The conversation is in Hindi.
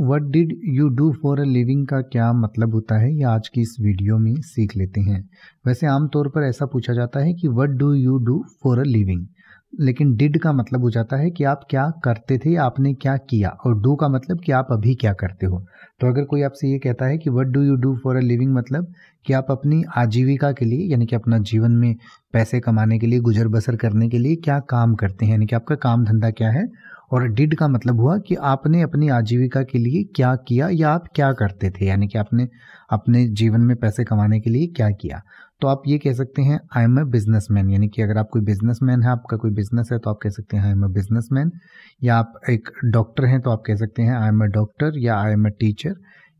what did you do for a living का क्या मतलब होता है ये आज की इस वीडियो में सीख लेते हैं वैसे आमतौर पर ऐसा पूछा जाता है कि what do you do for a living लेकिन डिड का मतलब हो जाता है कि आप क्या करते थे आपने क्या किया और डू का मतलब कि आप अभी क्या करते हो तो अगर कोई आपसे ये कहता है कि what do you do for a living मतलब कि आप अपनी आजीविका के लिए यानी कि अपना जीवन में पैसे कमाने के लिए गुजर बसर करने के लिए क्या काम करते हैं यानी कि आपका काम धंधा क्या है और डिड का मतलब हुआ कि आपने अपनी आजीविका के लिए क्या किया या आप क्या करते थे यानी कि आपने अपने जीवन में पैसे कमाने के लिए क्या किया तो आप ये कह सकते हैं I am a business man यानी कि अगर आप कोई बिजनेस मैन है आपका कोई बिजनेस है तो आप कह सकते हैं I am a business man या आप एक डॉक्टर हैं तो आप कह सकते हैं आई एम ए डॉक्टर या आई एम ए टीचर